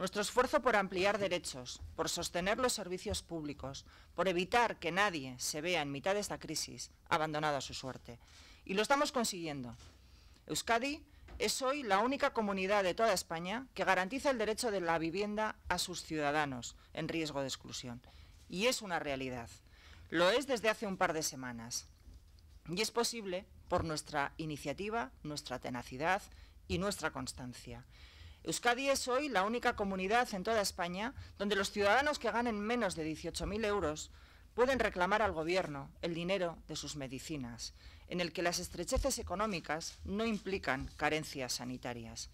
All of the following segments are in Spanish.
Nuestro esfuerzo por ampliar derechos, por sostener los servicios públicos, por evitar que nadie se vea en mitad de esta crisis abandonado a su suerte. Y lo estamos consiguiendo. Euskadi es hoy la única comunidad de toda España que garantiza el derecho de la vivienda a sus ciudadanos en riesgo de exclusión. Y es una realidad. Lo es desde hace un par de semanas. Y es posible por nuestra iniciativa, nuestra tenacidad y nuestra constancia. Euskadi es hoy la única comunidad en toda España donde los ciudadanos que ganen menos de 18.000 euros pueden reclamar al Gobierno el dinero de sus medicinas, en el que las estrecheces económicas no implican carencias sanitarias.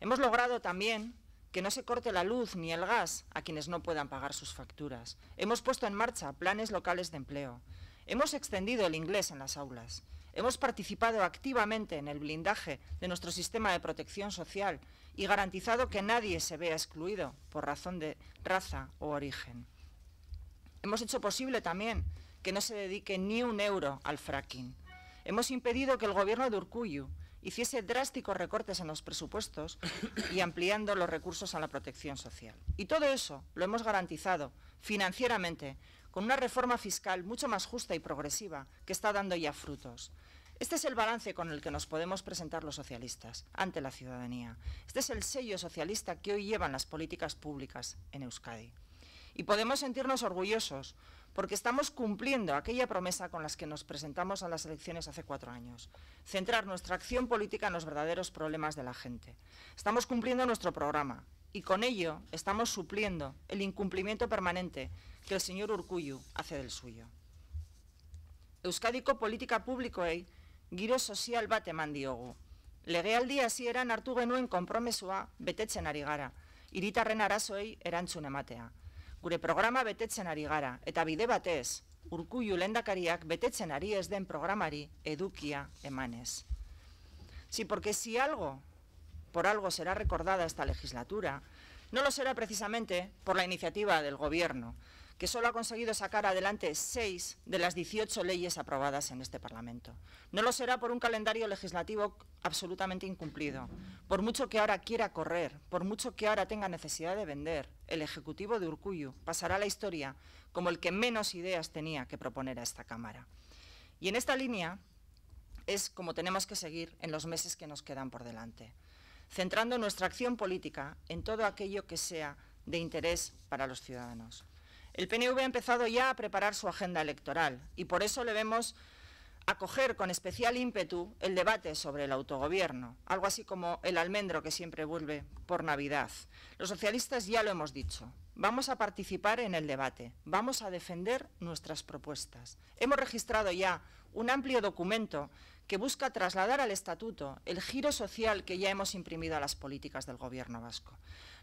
Hemos logrado también que no se corte la luz ni el gas a quienes no puedan pagar sus facturas. Hemos puesto en marcha planes locales de empleo. Hemos extendido el inglés en las aulas. Hemos participado activamente en el blindaje de nuestro sistema de protección social y garantizado que nadie se vea excluido por razón de raza o origen. Hemos hecho posible también que no se dedique ni un euro al fracking. Hemos impedido que el gobierno de Urcuyu hiciese drásticos recortes en los presupuestos y ampliando los recursos a la protección social. Y todo eso lo hemos garantizado financieramente con una reforma fiscal mucho más justa y progresiva que está dando ya frutos. Este es el balance con el que nos podemos presentar los socialistas ante la ciudadanía. Este es el sello socialista que hoy llevan las políticas públicas en Euskadi. Y podemos sentirnos orgullosos porque estamos cumpliendo aquella promesa con las que nos presentamos a las elecciones hace cuatro años, centrar nuestra acción política en los verdaderos problemas de la gente. Estamos cumpliendo nuestro programa y con ello estamos supliendo el incumplimiento permanente que el señor Urcuyu hace del suyo. Euskadiko politika publikoei giro sozial bat eman diogu. Legealdi hasieran hartu genuen konpromesua betetzen ari gara, hiritarren arazoei erantzun ematea. Gure programa betetzen ari gara, eta bide batez, urkullu lendakariak betetzen ari den programari edukia emanez. Sí, porque si algo, por algo será recordada esta legislatura, no lo será precisamente por la iniciativa del Gobierno, que solo ha conseguido sacar adelante seis de las 18 leyes aprobadas en este Parlamento. No lo será por un calendario legislativo absolutamente incumplido. Por mucho que ahora quiera correr, por mucho que ahora tenga necesidad de vender, el Ejecutivo de Urcuyu pasará a la historia como el que menos ideas tenía que proponer a esta Cámara. Y en esta línea es como tenemos que seguir en los meses que nos quedan por delante, centrando nuestra acción política en todo aquello que sea de interés para los ciudadanos. El PNV ha empezado ya a preparar su agenda electoral y por eso le vemos acoger con especial ímpetu el debate sobre el autogobierno, algo así como el almendro que siempre vuelve por Navidad. Los socialistas ya lo hemos dicho, vamos a participar en el debate, vamos a defender nuestras propuestas. Hemos registrado ya un amplio documento que busca trasladar al Estatuto el giro social que ya hemos imprimido a las políticas del Gobierno vasco.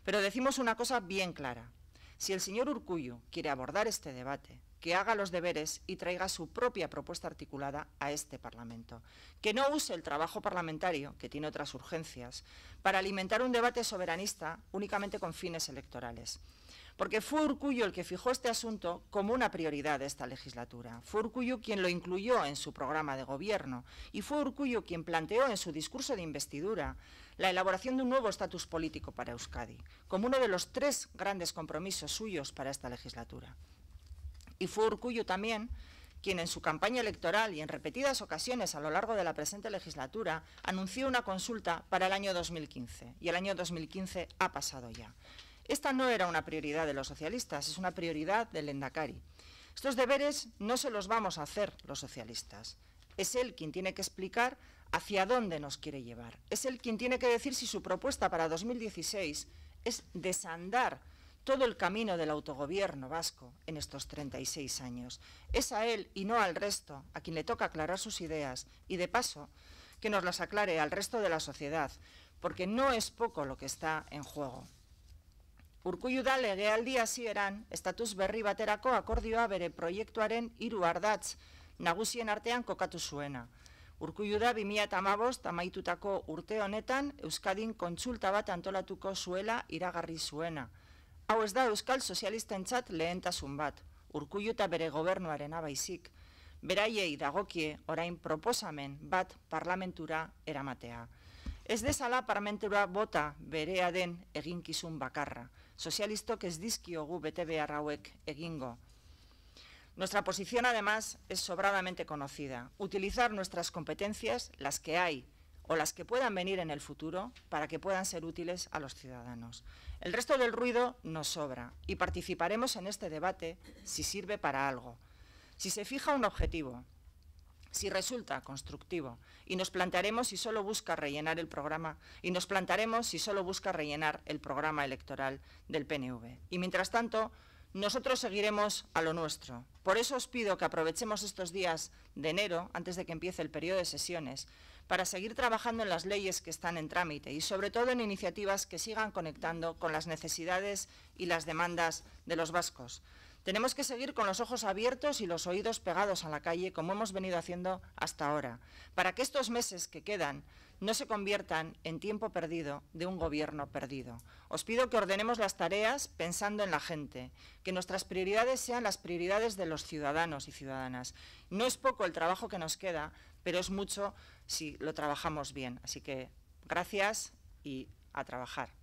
Pero decimos una cosa bien clara, si el señor Urcuyo quiere abordar este debate, que haga los deberes y traiga su propia propuesta articulada a este Parlamento. Que no use el trabajo parlamentario, que tiene otras urgencias, para alimentar un debate soberanista únicamente con fines electorales. Porque fue Urcullo el que fijó este asunto como una prioridad de esta legislatura. Fue Urcullo quien lo incluyó en su programa de gobierno y fue Urcullo quien planteó en su discurso de investidura la elaboración de un nuevo estatus político para Euskadi, como uno de los tres grandes compromisos suyos para esta legislatura. Y fue Urcuyo también quien en su campaña electoral y en repetidas ocasiones a lo largo de la presente legislatura anunció una consulta para el año 2015. Y el año 2015 ha pasado ya. Esta no era una prioridad de los socialistas, es una prioridad del Endacari. Estos deberes no se los vamos a hacer los socialistas. Es él quien tiene que explicar hacia dónde nos quiere llevar. Es él quien tiene que decir si su propuesta para 2016 es desandar todo el camino del autogobierno vasco en estos 36 años. Es a él y no al resto a quien le toca aclarar sus ideas y, de paso, que nos las aclare al resto de la sociedad, porque no es poco lo que está en juego. Urkullu da legealdi hasieran, estatus berri baterako akordioa bere proiektuaren hiru ardatz nagusien artean kokatu zuena. Urkullu da 2015 amaitutako urte honetan Euskadin kontsulta bat antolatuko zuela iragarri zuena. Hau ez da Euskal Sozialistentzat lehentasun bat, Urkulluta bere gobernuaren abaizik, beraiei dagokie orain proposamen bat parlamentura eramatea. Ez dezala parlamentura bota berea den eginkizun bakarra. Sozialistok ez dizkiogu bete behar hauek egingo. Nuestra posición, además, es sobradamente conocida. Utilizar nuestras competencias, las que hay, o las que puedan venir en el futuro para que puedan ser útiles a los ciudadanos. El resto del ruido nos sobra y participaremos en este debate si sirve para algo. Si se fija un objetivo, si resulta constructivo y nos plantearemos si solo busca rellenar el programa y nos plantaremos si solo busca rellenar el programa electoral del PNV. Y mientras tanto, nosotros seguiremos a lo nuestro. Por eso os pido que aprovechemos estos días de enero, antes de que empiece el periodo de sesiones, para seguir trabajando en las leyes que están en trámite y sobre todo en iniciativas que sigan conectando con las necesidades y las demandas de los vascos. Tenemos que seguir con los ojos abiertos y los oídos pegados a la calle, como hemos venido haciendo hasta ahora, para que estos meses que quedan no se conviertan en tiempo perdido de un gobierno perdido. Os pido que ordenemos las tareas pensando en la gente, que nuestras prioridades sean las prioridades de los ciudadanos y ciudadanas. No es poco el trabajo que nos queda, pero es mucho si lo trabajamos bien. Así que gracias y a trabajar.